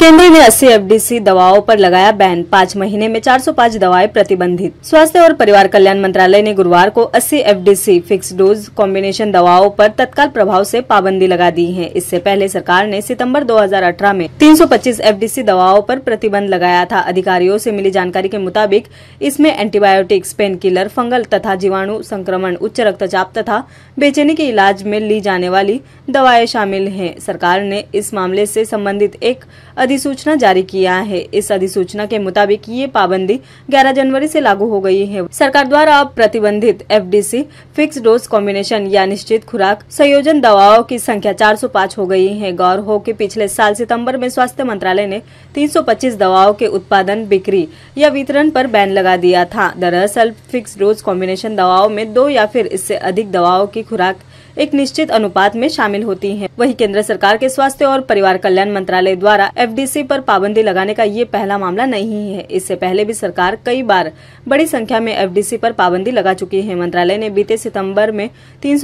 केंद्र ने 80 एफडीसी दवाओं पर लगाया बैन पाँच महीने में 405 दवाएं प्रतिबंधित स्वास्थ्य और परिवार कल्याण मंत्रालय ने गुरुवार को 80 एफडीसी फिक्स डोज कॉम्बिनेशन दवाओं पर तत्काल प्रभाव से पाबंदी लगा दी है इससे पहले सरकार ने सितंबर 2018 में 325 एफडीसी दवाओं पर प्रतिबंध लगाया था अधिकारियों से मिली जानकारी के मुताबिक इसमें एंटीबायोटिक्स पेन किलर फंगल तथा जीवाणु संक्रमण उच्च रक्तचाप तथा बेचैनी के इलाज में ली जाने वाली दवाएं शामिल है सरकार ने इस मामले ऐसी सम्बन्धित एक अधिसूचना जारी किया है इस अधिसूचना के मुताबिक ये पाबंदी 11 जनवरी से लागू हो गई है सरकार द्वारा अब प्रतिबंधित सी फिक्स डोज कॉम्बिनेशन या निश्चित खुराक संयोजन दवाओं की संख्या 405 हो गई है गौर हो कि पिछले साल सितंबर में स्वास्थ्य मंत्रालय ने 325 दवाओं के उत्पादन बिक्री या वितरण पर बैन लगा दिया था दरअसल फिक्स डोज कॉम्बिनेशन दवाओं में दो या फिर इससे अधिक दवाओं की खुराक एक निश्चित अनुपात में शामिल होती है वही केंद्र सरकार के स्वास्थ्य और परिवार कल्याण मंत्रालय द्वारा एफ पर पाबंदी लगाने का ये पहला मामला नहीं है इससे पहले भी सरकार कई बार बड़ी संख्या में एफ पर पाबंदी लगा चुकी है मंत्रालय ने बीते सितम्बर में तीन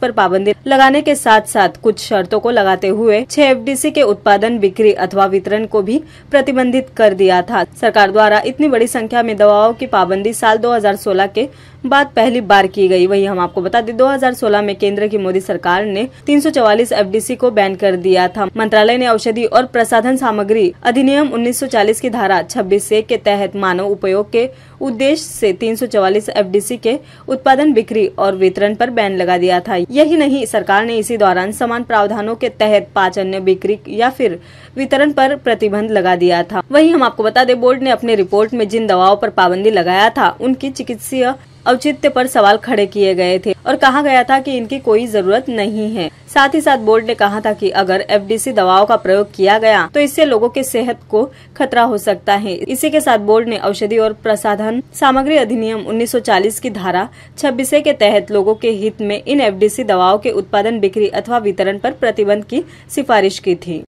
पर पाबंदी लगाने के साथ साथ कुछ शर्तों को लगाते हुए छह एफ के उत्पादन बिक्री अथवा वितरण को भी प्रतिबंधित कर दिया था सरकार द्वारा इतनी बड़ी संख्या में दवाओं की पाबंदी साल 2016 के बाद पहली बार की गई वही हम आपको बता दें 2016 में केंद्र कि मोदी सरकार ने 344 एफडीसी को बैन कर दिया था मंत्रालय ने औषधि और प्रसाधन सामग्री अधिनियम 1940 की धारा 26 ए के तहत मानव उपयोग के उद्देश्य से 344 एफडीसी के उत्पादन बिक्री और वितरण पर बैन लगा दिया था यही नहीं सरकार ने इसी दौरान समान प्रावधानों के तहत पाँच अन्य बिक्री या फिर वितरण पर प्रतिबंध लगा दिया था वही हम आपको बता दे बोर्ड ने अपने रिपोर्ट में जिन दवाओं पर पाबंदी लगाया था उनकी चिकित्सीय औचित्य पर सवाल खड़े किए गए थे और कहा गया था कि इनकी कोई जरूरत नहीं है साथ ही साथ बोर्ड ने कहा था कि अगर एफडीसी दवाओं का प्रयोग किया गया तो इससे लोगों के सेहत को खतरा हो सकता है इसी के साथ बोर्ड ने औषधि और प्रसाधन सामग्री अधिनियम 1940 की धारा छब्बीस के तहत लोगों के हित में इन सी दवाओं के उत्पादन बिक्री अथवा वितरण पर प्रतिबंध की सिफारिश की थी